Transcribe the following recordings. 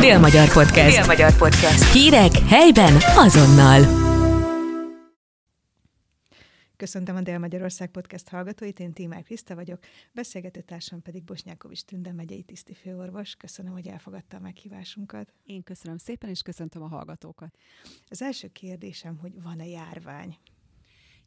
Dél-Magyar Podcast. Dél-Magyar Podcast. Hírek helyben azonnal. Köszöntöm a Dél-Magyarország Podcast hallgatóit, én Tímár Kriszta vagyok, beszélgető társam pedig Bosnyákovics Tünde megyei tisztifőorvos. Köszönöm, hogy elfogadta a meghívásunkat. Én köszönöm szépen, és köszöntöm a hallgatókat. Az első kérdésem, hogy van-e járvány?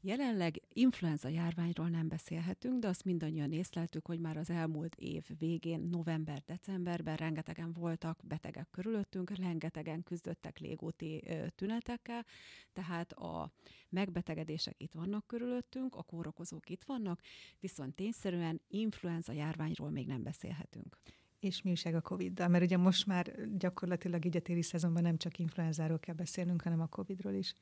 Jelenleg influenza járványról nem beszélhetünk, de azt mindannyian észleltük, hogy már az elmúlt év végén, november-decemberben rengetegen voltak betegek körülöttünk, rengetegen küzdöttek légúti tünetekkel, tehát a megbetegedések itt vannak körülöttünk, a kórokozók itt vannak, viszont tényszerűen influenza járványról még nem beszélhetünk. És mi újság a Covid-dal? Mert ugye most már gyakorlatilag így a téli szezonban nem csak influenzáról kell beszélnünk, hanem a Covid-ról is.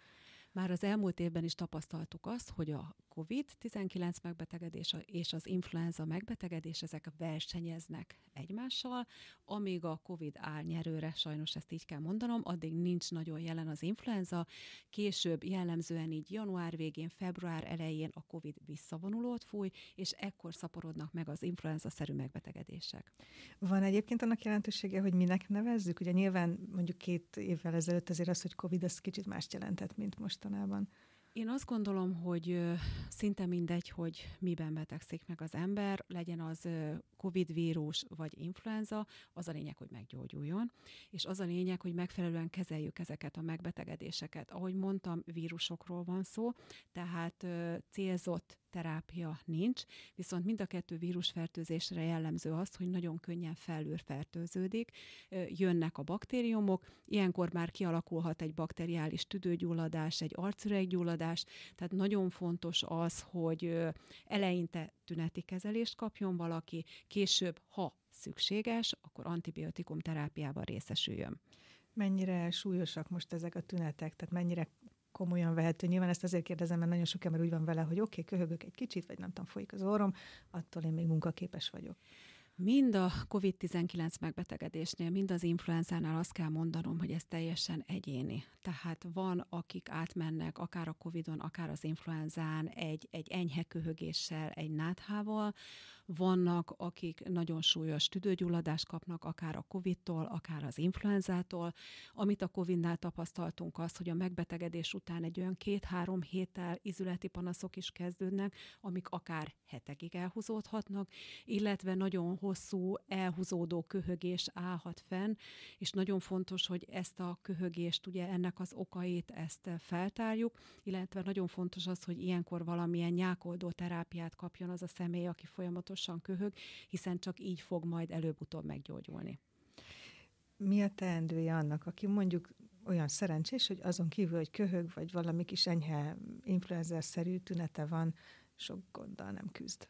Már az elmúlt évben is tapasztaltuk azt, hogy a COVID-19 megbetegedés és az influenza megbetegedés, ezek versenyeznek egymással, amíg a COVID áll nyerőre, sajnos ezt így kell mondanom, addig nincs nagyon jelen az influenza, később jellemzően így január végén, február elején a COVID visszavonulót fúj, és ekkor szaporodnak meg az influenza-szerű megbetegedések. Van egyébként annak jelentősége, hogy minek nevezzük? Ugye nyilván mondjuk két évvel ezelőtt azért az, hogy COVID, az kicsit más jelentett, mint most mostanában? Én azt gondolom, hogy szinte mindegy, hogy miben betegszik meg az ember, legyen az COVID vírus vagy influenza, az a lényeg, hogy meggyógyuljon, és az a lényeg, hogy megfelelően kezeljük ezeket a megbetegedéseket. Ahogy mondtam, vírusokról van szó, tehát célzott terápia nincs, viszont mind a kettő vírusfertőzésre jellemző az, hogy nagyon könnyen fertőződik, jönnek a baktériumok, ilyenkor már kialakulhat egy bakteriális tüdőgyulladás, egy arcüreggyulladás, tehát nagyon fontos az, hogy eleinte tüneti kezelést kapjon valaki, később, ha szükséges, akkor antibiotikum terápiában részesüljön. Mennyire súlyosak most ezek a tünetek, tehát mennyire komolyan vehető. Nyilván ezt azért kérdezem, mert nagyon sok ember úgy van vele, hogy oké, okay, köhögök egy kicsit, vagy nem tudom, folyik az orrom, attól én még munkaképes vagyok. Mind a COVID-19 megbetegedésnél, mind az influenzánál azt kell mondanom, hogy ez teljesen egyéni. Tehát van, akik átmennek akár a COVID-on, akár az influenzán egy, egy enyhe köhögéssel, egy náthával, vannak, akik nagyon súlyos tüdőgyulladást kapnak, akár a COVID-tól, akár az influenzától. Amit a COVID-nál tapasztaltunk az, hogy a megbetegedés után egy olyan két-három héttel izületi panaszok is kezdődnek, amik akár hetekig elhúzódhatnak, illetve nagyon hosszú elhúzódó köhögés állhat fenn, és nagyon fontos, hogy ezt a köhögést, ugye ennek az okait, ezt feltárjuk, illetve nagyon fontos az, hogy ilyenkor valamilyen nyákoldó terápiát kapjon az a személy, aki folyamatosan folyamatosan köhög, hiszen csak így fog majd előbb-utóbb meggyógyulni. Mi a teendője annak, aki mondjuk olyan szerencsés, hogy azon kívül, hogy köhög, vagy valami kis enyhe influencer-szerű tünete van, sok gonddal nem küzd?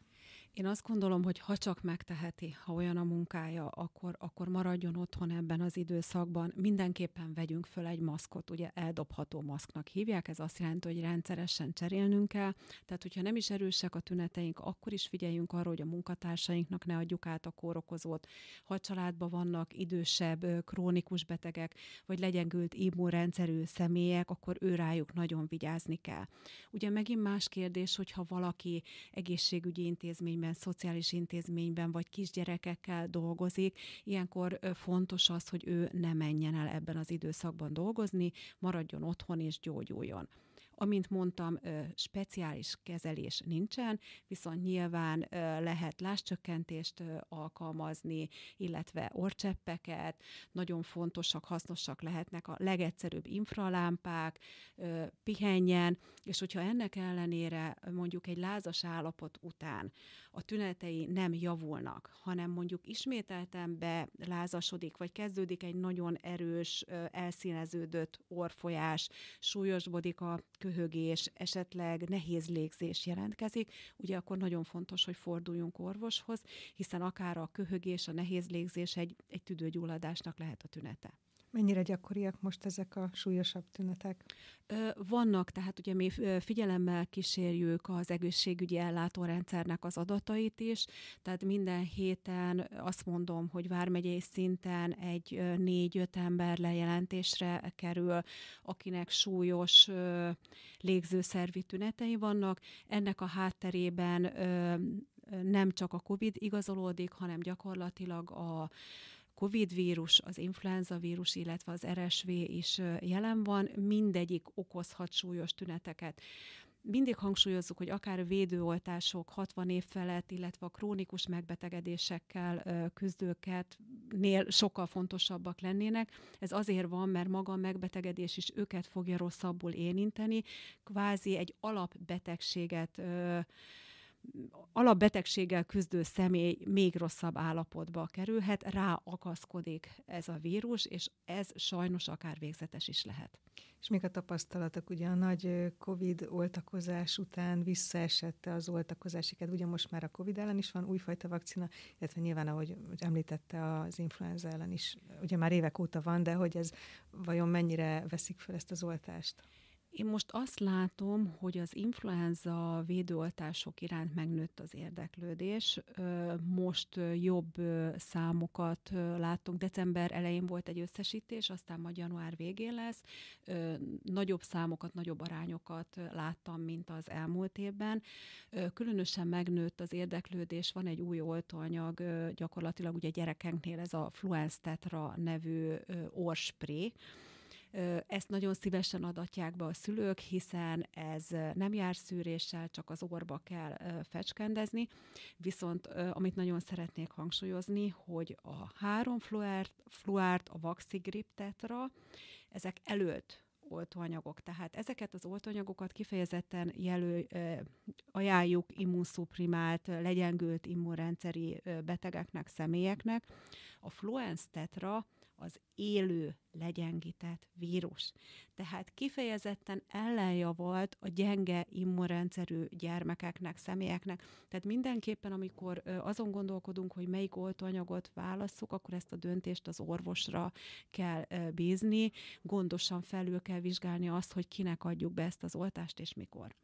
Én azt gondolom, hogy ha csak megteheti, ha olyan a munkája, akkor, akkor maradjon otthon ebben az időszakban. Mindenképpen vegyünk föl egy maszkot, ugye eldobható maszknak hívják, ez azt jelenti, hogy rendszeresen cserélnünk kell. Tehát, hogyha nem is erősek a tüneteink, akkor is figyeljünk arra, hogy a munkatársainknak ne adjuk át a kórokozót. Ha a családban vannak idősebb, krónikus betegek, vagy legyengült immunrendszerű személyek, akkor ő rájuk nagyon vigyázni kell. Ugye megint más kérdés, hogyha valaki egészségügyi intézmény intézményben, szociális intézményben, vagy kisgyerekekkel dolgozik, ilyenkor fontos az, hogy ő ne menjen el ebben az időszakban dolgozni, maradjon otthon és gyógyuljon. Amint mondtam, speciális kezelés nincsen, viszont nyilván lehet láscsökkentést alkalmazni, illetve orcseppeket, nagyon fontosak, hasznosak lehetnek a legegyszerűbb infralámpák, pihenjen, és hogyha ennek ellenére mondjuk egy lázas állapot után a tünetei nem javulnak, hanem mondjuk ismételten lázasodik vagy kezdődik egy nagyon erős, elszíneződött orfolyás, súlyosbodik a köhögés, esetleg nehéz légzés jelentkezik, ugye akkor nagyon fontos, hogy forduljunk orvoshoz, hiszen akár a köhögés, a nehéz légzés egy, egy tüdőgyulladásnak lehet a tünete. Mennyire gyakoriak most ezek a súlyosabb tünetek? Vannak, tehát ugye mi figyelemmel kísérjük az egészségügyi ellátórendszernek az adatait is, tehát minden héten azt mondom, hogy vármegyei szinten egy négy-öt ember lejelentésre kerül, akinek súlyos légzőszervi tünetei vannak. Ennek a hátterében nem csak a COVID igazolódik, hanem gyakorlatilag a COVID vírus, az influenza vírus, illetve az RSV is jelen van, mindegyik okozhat súlyos tüneteket mindig hangsúlyozzuk, hogy akár védőoltások 60 év felett, illetve a krónikus megbetegedésekkel küzdőket nél sokkal fontosabbak lennének. Ez azért van, mert maga a megbetegedés is őket fogja rosszabbul érinteni, kvázi egy alapbetegséget ö, alapbetegséggel küzdő személy még rosszabb állapotba kerülhet, rá akaszkodik ez a vírus, és ez sajnos akár végzetes is lehet. És még a tapasztalatok, ugye a nagy COVID oltakozás után visszaesette az oltakozásiket, ugye most már a COVID ellen is van újfajta vakcina, illetve nyilván, ahogy említette, az influenza ellen is, ugye már évek óta van, de hogy ez vajon mennyire veszik fel ezt az oltást? Én most azt látom, hogy az influenza védőoltások iránt megnőtt az érdeklődés. Most jobb számokat látunk. December elején volt egy összesítés, aztán majd január végén lesz. Nagyobb számokat, nagyobb arányokat láttam, mint az elmúlt évben. Különösen megnőtt az érdeklődés. Van egy új oltóanyag, gyakorlatilag ugye gyerekenknél ez a Fluence Tetra nevű orspray, ezt nagyon szívesen adatják be a szülők, hiszen ez nem jár szűréssel, csak az orba kell fecskendezni. Viszont amit nagyon szeretnék hangsúlyozni, hogy a három fluárt, fluárt a vaxigrip tetra, ezek előtt oltóanyagok. Tehát ezeket az oltóanyagokat kifejezetten jelő, ajánljuk immunszuprimált, legyengült immunrendszeri betegeknek, személyeknek. A fluens tetra az élő, legyengített vírus. Tehát kifejezetten ellenjavalt a gyenge immunrendszerű gyermekeknek, személyeknek. Tehát mindenképpen, amikor azon gondolkodunk, hogy melyik oltóanyagot válasszuk, akkor ezt a döntést az orvosra kell bízni, gondosan felül kell vizsgálni azt, hogy kinek adjuk be ezt az oltást és mikor.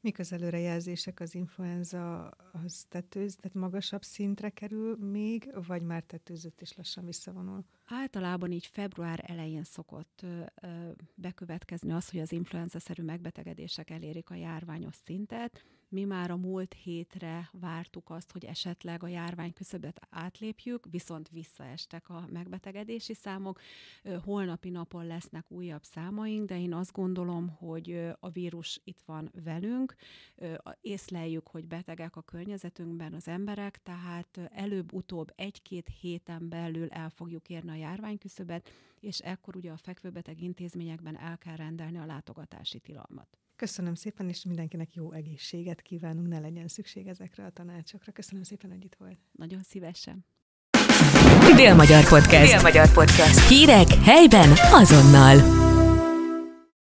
Mik az előrejelzések az influenza, az tetőz, tehát magasabb szintre kerül még, vagy már tetőzött és lassan visszavonul? Általában így február elején szokott bekövetkezni az, hogy az influenza-szerű megbetegedések elérik a járványos szintet. Mi már a múlt hétre vártuk azt, hogy esetleg a járvány küszöbet átlépjük, viszont visszaestek a megbetegedési számok. Holnapi napon lesznek újabb számaink, de én azt gondolom, hogy a vírus itt van velünk. Észleljük, hogy betegek a környezetünkben az emberek, tehát előbb-utóbb egy-két héten belül el fogjuk érni a küszöbet, és ekkor ugye a fekvőbeteg intézményekben el kell rendelni a látogatási tilalmat. Köszönöm szépen, és mindenkinek jó egészséget kívánunk, ne legyen szükség ezekre a tanácsokra. Köszönöm szépen, hogy itt volt. Nagyon szívesen. Dél-Magyar Podcast. Dél-Magyar Podcast. Hírek helyben azonnal.